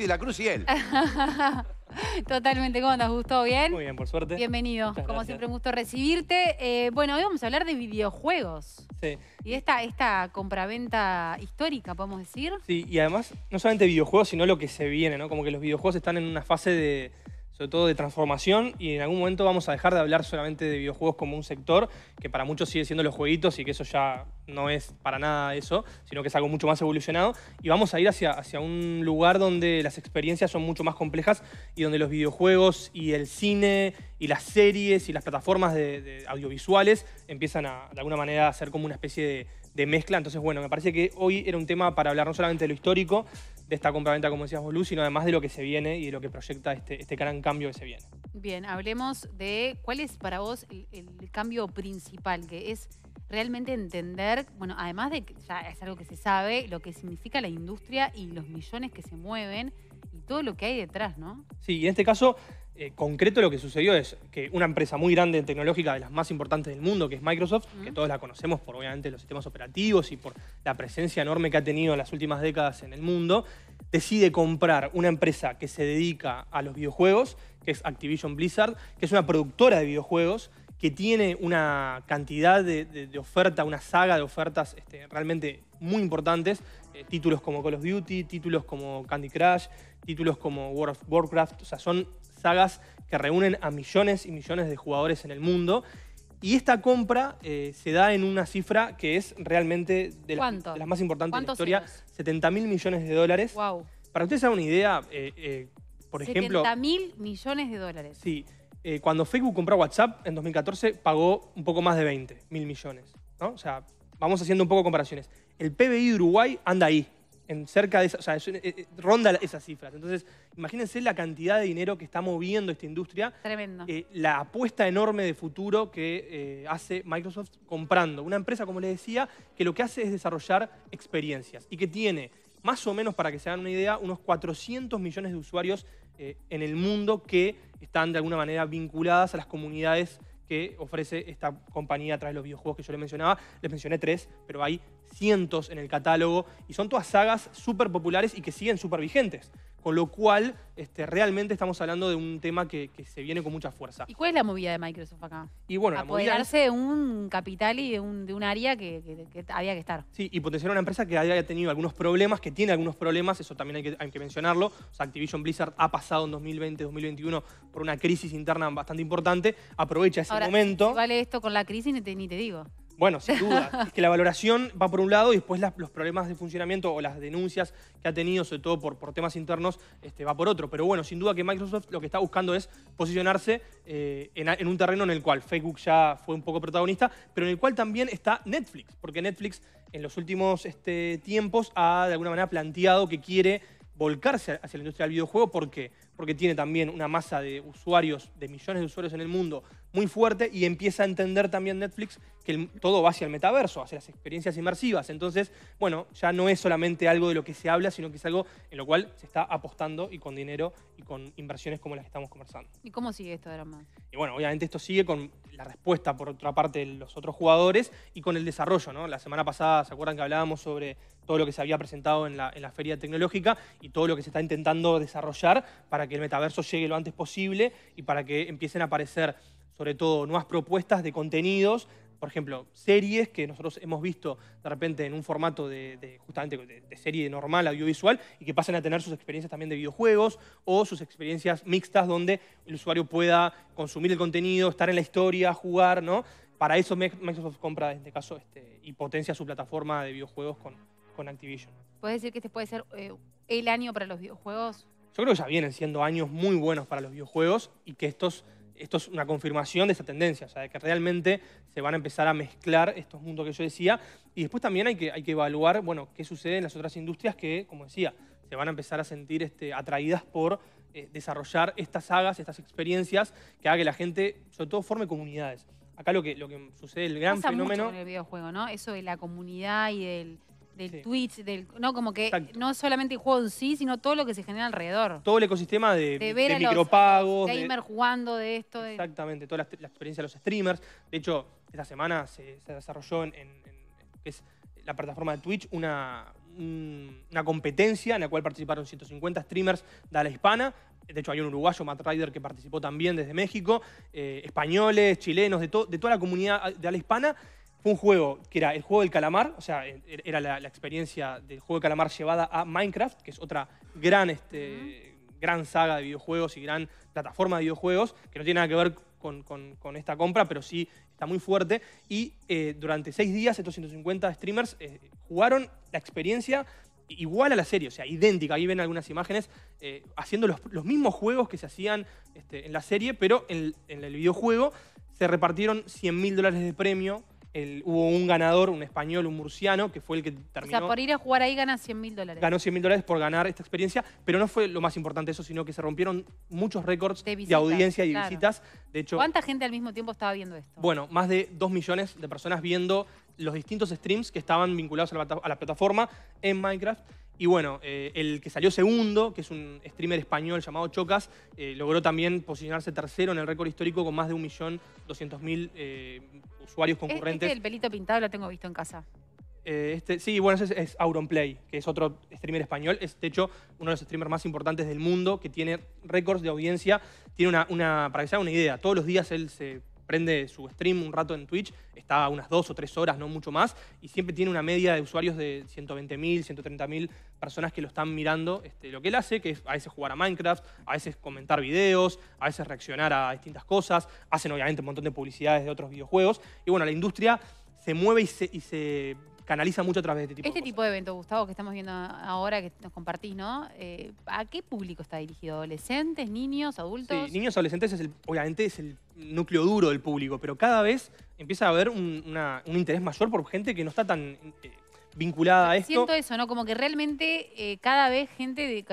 de la cruz y él. Totalmente, ¿cómo andas, ¿Gustó? ¿Bien? Muy bien, por suerte. Bienvenido. Como siempre, un gusto recibirte. Eh, bueno, hoy vamos a hablar de videojuegos. Sí. Y esta, esta compraventa histórica, podemos decir. Sí, y además, no solamente videojuegos, sino lo que se viene, ¿no? Como que los videojuegos están en una fase de, sobre todo de transformación, y en algún momento vamos a dejar de hablar solamente de videojuegos como un sector, que para muchos sigue siendo los jueguitos y que eso ya no es para nada eso, sino que es algo mucho más evolucionado, y vamos a ir hacia, hacia un lugar donde las experiencias son mucho más complejas y donde los videojuegos y el cine y las series y las plataformas de, audiovisuales empiezan a, de alguna manera, a ser como una especie de, de mezcla. Entonces, bueno, me parece que hoy era un tema para hablar no solamente de lo histórico, de esta compraventa, como decías vos, Luz, sino además de lo que se viene y de lo que proyecta este, este gran cambio que se viene. Bien, hablemos de cuál es para vos el, el cambio principal, que es realmente entender, bueno, además de que ya es algo que se sabe, lo que significa la industria y los millones que se mueven y todo lo que hay detrás, ¿no? Sí, y en este caso eh, concreto lo que sucedió es que una empresa muy grande tecnológica, de las más importantes del mundo, que es Microsoft, que todos la conocemos por obviamente los sistemas operativos y por la presencia enorme que ha tenido en las últimas décadas en el mundo, decide comprar una empresa que se dedica a los videojuegos, que es Activision Blizzard, que es una productora de videojuegos, que tiene una cantidad de, oferta, una saga de ofertas este, realmente muy importantes, eh, títulos como Call of Duty, títulos como Candy Crush, títulos como World of Warcraft, o sea, son sagas que reúnen a millones y millones de jugadores en el mundo. Y esta compra eh, se da en una cifra que es realmente de, las más importantes de la historia, 70 mil millones de dólares. Para Para ustedes hagan una idea, eh, eh, por ejemplo... 70 mil millones de dólares. Sí. cuando Facebook compró WhatsApp en 2014 pagó un poco más de 20 mil millones. O sea, vamos haciendo un poco comparaciones. El PBI de Uruguay anda ahí, en cerca de o sea, eh, eh, ronda esas cifras. Entonces, imagínense la cantidad de dinero que está moviendo esta industria. Tremendo. Eh, la apuesta enorme de futuro que hace Microsoft comprando. Una empresa, como les decía, que lo que hace es desarrollar experiencias y que tiene, más o menos, para que se hagan una idea, unos 400 millones de usuarios en el mundo que están de alguna manera vinculadas a las comunidades que ofrece esta compañía a través de los videojuegos que yo les mencionaba. Les mencioné tres, pero hay cientos en el catálogo y son todas sagas súper populares y que siguen súper vigentes. Con lo cual, este, realmente estamos hablando de un tema que, se viene con mucha fuerza. ¿Y cuál es la movida de Microsoft acá? Y bueno, Apoderarse de un capital y de un, área que, había que estar. Sí, y potenciar una empresa que haya tenido algunos problemas, que tiene algunos problemas, eso también hay que, hay mencionarlo. Activision Blizzard ha pasado en 2020, 2021 por una crisis interna bastante importante. Aprovecha ese momento. vale esto con la crisis, ni te digo. Bueno, sin duda. es que la valoración va por un lado y después los problemas de funcionamiento o las denuncias que ha tenido, sobre todo por, temas internos, este, va por otro. Pero bueno, sin duda que Microsoft lo que está buscando es posicionarse eh, en, un terreno en el cual Facebook ya fue un poco protagonista, pero en el cual también está Netflix, porque Netflix en los últimos este, tiempos ha de alguna manera planteado que quiere volcarse hacia la industria del videojuego. ¿Por qué? Porque tiene también una masa de usuarios, de millones de usuarios en el mundo, muy fuerte y empieza a entender también Netflix que todo va hacia el metaverso, hacia las experiencias inmersivas. Entonces, bueno, ya no es solamente algo de lo que se habla, sino que es algo en lo cual se está apostando y con dinero y con inversiones como las que estamos conversando. ¿Y cómo sigue esto, Drama? Y bueno, obviamente esto sigue con la respuesta por otra parte de los otros jugadores y con el desarrollo, ¿no? La semana pasada, ¿se acuerdan que hablábamos sobre todo lo que se había presentado en la, en la feria tecnológica y todo lo que se está intentando desarrollar para que el metaverso llegue lo antes posible y para que empiecen a aparecer sobre todo nuevas propuestas de contenidos, por ejemplo, series que nosotros hemos visto de repente en un formato de, justamente de, serie normal, audiovisual, y que pasen a tener sus experiencias también de videojuegos o sus experiencias mixtas donde el usuario pueda consumir el contenido, estar en la historia, jugar, ¿no? Para eso Microsoft compra, en este caso, este, y potencia su plataforma de videojuegos con, con Activision. ¿Puedes decir que este puede ser eh, el año para los videojuegos? Yo creo que ya vienen siendo años muy buenos para los videojuegos y que estos esto es una confirmación de esa tendencia, o sea, de que realmente se van a empezar a mezclar estos mundos que yo decía. Y después también hay que, hay que evaluar, bueno, qué sucede en las otras industrias que, como decía, se van a empezar a sentir este, atraídas por eh, desarrollar estas sagas, estas experiencias, que haga que la gente, sobre todo, forme comunidades. Acá lo que, lo que sucede, el gran fenómeno... Mucho videojuego, ¿no? Eso de la comunidad y del del Twitch, del, no como que no solamente el juego en sí, sino todo lo que se genera alrededor. Todo el ecosistema de, de, ver de jugando de esto. Exactamente, toda la, experiencia de los streamers. De hecho, esta semana se, desarrolló en, la plataforma de Twitch una, una competencia en la cual participaron 150 streamers de la hispana. De hecho, hay un uruguayo, Matt Ryder, que participó también desde México, eh, españoles, chilenos, de, de toda la comunidad de la hispana. Fue un juego que era el juego del calamar, o sea, e-, e-, era la, experiencia del juego del calamar llevada a Minecraft, que es otra gran, este, gran saga de videojuegos y gran plataforma de videojuegos, que no tiene nada que ver con, esta compra, pero sí está muy fuerte. Y eh, durante seis días, estos 150 streamers eh, jugaron la experiencia igual a la serie, o sea, idéntica. Ahí ven algunas imágenes eh, haciendo los, mismos juegos que se hacían este, en la serie, pero en, el videojuego se repartieron 100.000 dólares de premio hubo un ganador, un español, un murciano, que fue el que terminó. O sea, por ir a jugar ahí gana 100 mil dólares. Ganó 100 mil dólares por ganar esta experiencia, pero no fue lo más importante eso, sino que se rompieron muchos récords de, audiencia y visitas. De hecho, ¿Cuánta gente al mismo tiempo estaba viendo esto? Bueno, más de 2 millones de personas viendo los distintos streams que estaban vinculados a la plataforma en Minecraft. Y bueno, eh, el que salió segundo, que es un streamer español llamado Chocas, eh, logró también posicionarse tercero en el récord histórico con más de 1.200.000 eh, usuarios este concurrentes. el pelito pintado lo tengo visto en casa. este, sí, bueno, ese es, Auronplay, que es otro streamer español. Es, de hecho, uno de los streamers más importantes del mundo, que tiene récords de audiencia. Tiene una, para que se una idea, todos los días él se prende su stream un rato en Twitch, está unas dos o tres horas, no mucho más, y siempre tiene una media de usuarios de 120.000, 130.000 personas que lo están mirando. Este, lo que él hace, que es a veces jugar a Minecraft, a veces comentar videos, a veces reaccionar a distintas cosas, hacen obviamente un montón de publicidades de otros videojuegos, y bueno, la industria se mueve y se canaliza mucho a través de este tipo este de Este tipo de eventos, Gustavo, que estamos viendo ahora, que nos compartís, ¿no? Eh, ¿A qué público está dirigido? ¿Adolescentes, niños, adultos? Sí, niños, adolescentes, obviamente es el núcleo duro del público, pero cada vez empieza a haber un, interés mayor por gente que no está tan... Eh, vinculada a esto. Siento eso, ¿no? Como que realmente eh, cada vez gente de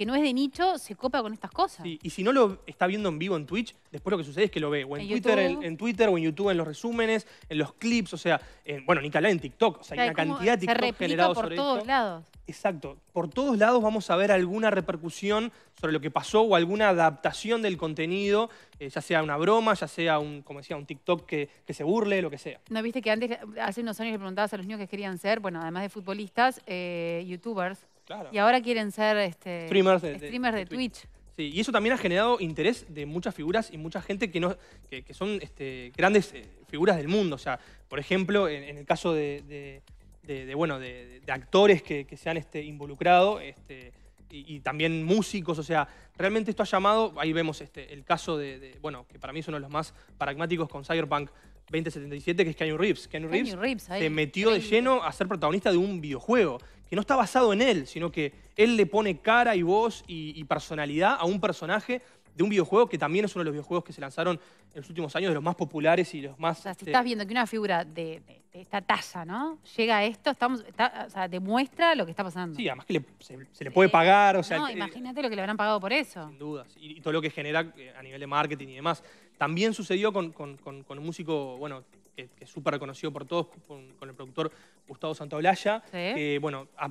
que no es de nicho se copa con estas cosas. y si no lo está viendo en vivo en Twitch, después lo que sucede es que lo ve o en, Twitter, en, Twitter o en YouTube en los resúmenes, en los clips, o sea, bueno, ni que en TikTok, o sea, hay una cantidad de TikTok generados por todos lados. Exacto, por todos lados vamos a ver alguna repercusión sobre lo que pasó o alguna adaptación del contenido, eh, ya sea una broma, ya sea un, como decía, un TikTok que, que, se burle, lo que sea. ¿No viste que antes, hace unos años le preguntabas a los niños que querían ser, bueno, además de futbolistas, eh, youtubers? Y ahora quieren ser este, streamers de, Twitch. Sí, y eso también ha generado interés de muchas figuras y mucha gente que, no, son este, grandes eh, figuras del mundo. O sea, por ejemplo, en, el caso de, bueno, de, actores que, se han este, involucrado este, y, también músicos. O sea, realmente esto ha llamado, ahí vemos este, el caso de, bueno, que para mí es uno de los más pragmáticos con Cyberpunk. 2077, que es Keanu Reeves. Keanu Reeves, Keanu se metió de lleno a ser protagonista de un videojuego que no está basado en él, sino que él le pone cara y voz y, personalidad a un personaje de un videojuego que también es uno de los videojuegos que se lanzaron en los últimos años, de los más populares y los más... O sea, si eh, estás viendo que una figura de, esta talla ¿no? Llega a esto, estamos, o sea, demuestra lo que está pasando. Sí, además que se, le puede pagar, o sea... No, imagínate lo que le habrán pagado por eso. Sin dudas, y, todo lo que genera eh, a nivel de marketing y demás. También sucedió con, con un músico, bueno, que, es súper conocido por todos, con, el productor Gustavo Santaolalla, que bueno, ha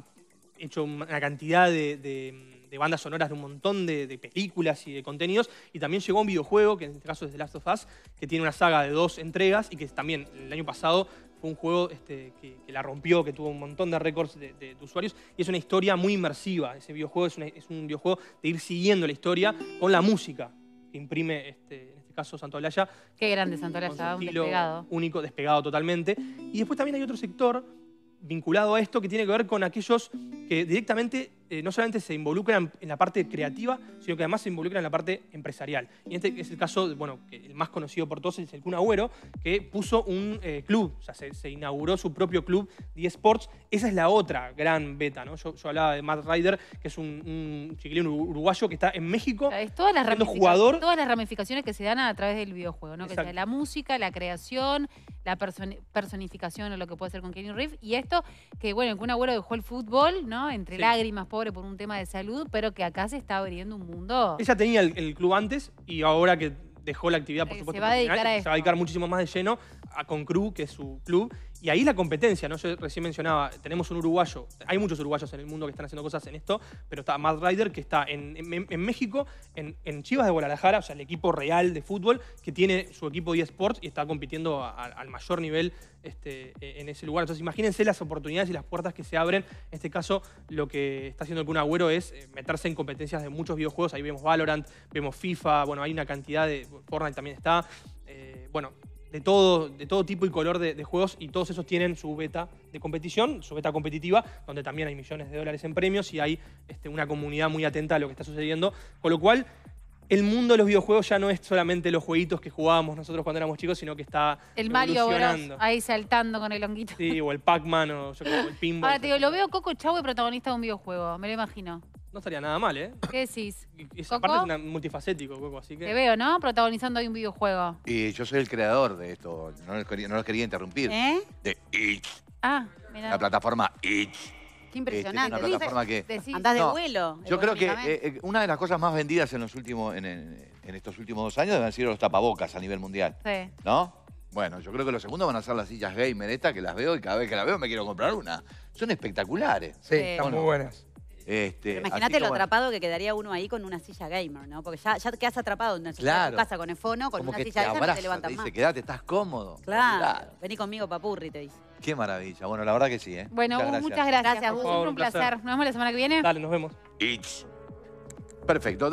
hecho una cantidad de, bandas sonoras de un montón de, películas y de contenidos, y también llegó un videojuego, que en este caso es The Last of Us, que tiene una saga de dos entregas y que también el año pasado fue un juego este, que, la rompió, que tuvo un montón de récords de, usuarios y es una historia muy inmersiva. Ese videojuego es, es, un videojuego de ir siguiendo la historia con la música que imprime este, caso Santolaya. Qué grande Santolaya, un despegado. Único, despegado totalmente. Y después también hay otro sector vinculado a esto que tiene que ver con aquellos que directamente eh, no solamente se involucran en la parte creativa, sino que además se involucran en la parte empresarial. Y este es el caso, bueno, el más conocido por todos es el Kun Agüero, que puso un eh, club, o sea, se, inauguró su propio club de Sports. Esa es la otra gran beta, ¿no? Yo, hablaba de Matt Ryder, que es un, un uruguayo que está en México. es todas las, ramificaciones, jugador. todas las ramificaciones que se dan a través del videojuego, ¿no? Que sea la música, la creación, la personificación o lo que puede ser con Kenny Reeves. Y esto, que bueno, el Kun Agüero dejó el fútbol, ¿no? Entre lágrimas, pobre por un tema de salud, pero que acá se está abriendo un mundo. Ella tenía el, club antes y ahora que dejó la actividad, por eh, supuesto, se va a dedicar, dedicar muchísimo más de lleno a, con que es su club, y ahí la competencia, ¿no? Yo recién mencionaba, tenemos un uruguayo, hay muchos uruguayos en el mundo que están haciendo cosas en esto, pero está Mad Rider que está en, en, México, en, en, Chivas de Guadalajara, o sea, el equipo real de fútbol, que tiene su equipo de eSports y está compitiendo al mayor nivel este, en ese lugar. Entonces, imagínense las oportunidades y las puertas que se abren. En este caso, lo que está haciendo el Kun Agüero es eh, meterse en competencias de muchos videojuegos. Ahí vemos Valorant, vemos FIFA, bueno, hay una cantidad de. Fortnite también está. Eh, bueno, de todo, de todo tipo y color de, juegos y todos esos tienen su beta de competición, su beta competitiva, donde también hay millones de dólares en premios y hay este, una comunidad muy atenta a lo que está sucediendo. Con lo cual, el mundo de los videojuegos ya no es solamente los jueguitos que jugábamos nosotros cuando éramos chicos, sino que está El Mario ahí saltando con el honguito. Sí, o el Pac-Man o el pinball. Ahora te digo, lo veo Coco chau protagonista de un videojuego, me lo imagino. No estaría nada mal, ¿eh? ¿Qué decís? es, aparte es multifacético, Coco, así que... Te veo, ¿no? Protagonizando ahí un videojuego. Y yo soy el creador de esto. No los quería, interrumpir. ¿Eh? De Itch, Ah, mira. la plataforma Itch. Qué este, impresionante. una plataforma que- de vuelo. Yo creo que eh, eh, una de las cosas más vendidas en los últimos, en, estos últimos dos años deben ser los tapabocas a nivel mundial, Sí. ¿no? Bueno, yo creo que los segundos van a ser las sillas gamer estas que las veo y cada vez que las veo me quiero comprar una. Son espectaculares. Sí, están muy buenas. Este, Imagínate lo atrapado que quedaría uno ahí con una silla gamer, ¿no? Porque ya, ya has atrapado en una silla casa con el fono, con una silla te no te levantas te dice, más. estás cómodo. Claro. Vení conmigo, papurri, te dice. Qué maravilla. Bueno, la verdad que sí, ¿eh? Bueno, muchas gracias. gracias, un placer. Nos vemos la semana que viene. Dale, nos vemos. Perfecto.